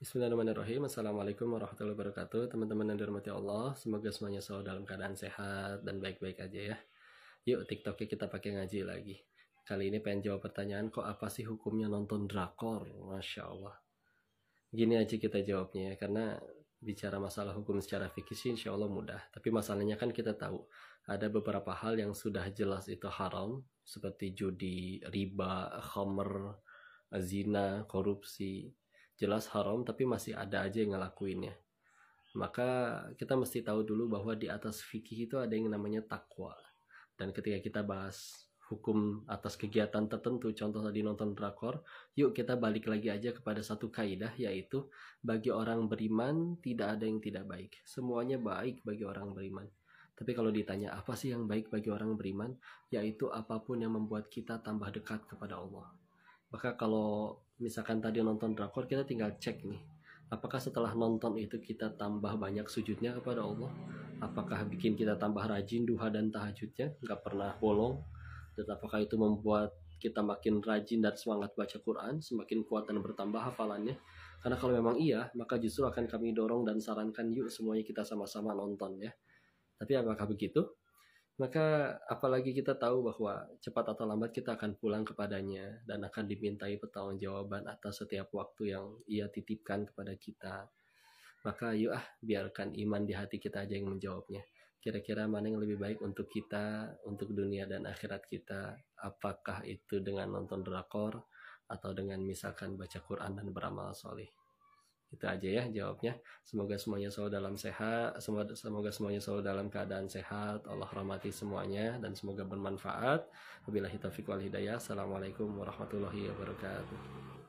Bismillahirrahmanirrahim. Assalamualaikum warahmatullahi wabarakatuh. Teman-teman yang dirahmati Allah, semoga semuanya selalu dalam keadaan sehat dan baik-baik aja ya. Yuk TikToknya kita pakai ngaji lagi. Kali ini pengen jawab pertanyaan kok apa sih hukumnya nonton drakor? Masya Allah. Gini aja kita jawabnya ya, karena bicara masalah hukum secara fikih insya Allah mudah. Tapi masalahnya kan kita tahu ada beberapa hal yang sudah jelas itu haram seperti judi, riba, khomer, zina, korupsi, jelas haram tapi masih ada aja yang ngelakuinnya maka kita mesti tahu dulu bahwa di atas fikih itu ada yang namanya takwa dan ketika kita bahas hukum atas kegiatan tertentu contoh tadi nonton drakor yuk kita balik lagi aja kepada satu kaidah yaitu bagi orang beriman tidak ada yang tidak baik semuanya baik bagi orang beriman tapi kalau ditanya apa sih yang baik bagi orang beriman yaitu apapun yang membuat kita tambah dekat kepada Allah maka kalau misalkan tadi nonton drakor kita tinggal cek nih apakah setelah nonton itu kita tambah banyak sujudnya kepada Allah apakah bikin kita tambah rajin duha dan tahajudnya nggak pernah bolong dan apakah itu membuat kita makin rajin dan semangat baca Quran semakin kuat dan bertambah hafalannya karena kalau memang iya maka justru akan kami dorong dan sarankan yuk semuanya kita sama-sama nonton ya tapi apakah begitu maka apalagi kita tahu bahwa cepat atau lambat kita akan pulang kepadanya dan akan dimintai pertanggungjawaban atas setiap waktu yang ia titipkan kepada kita. Maka yuk ah biarkan iman di hati kita aja yang menjawabnya. Kira-kira mana yang lebih baik untuk kita, untuk dunia dan akhirat kita? Apakah itu dengan nonton drakor atau dengan misalkan baca Quran dan beramal soleh? Itu aja ya jawabnya. Semoga semuanya selalu dalam sehat, semoga semuanya selalu dalam keadaan sehat. Allah rahmati semuanya dan semoga bermanfaat. Wabillahi taufiq wal hidayah. Assalamualaikum warahmatullahi wabarakatuh.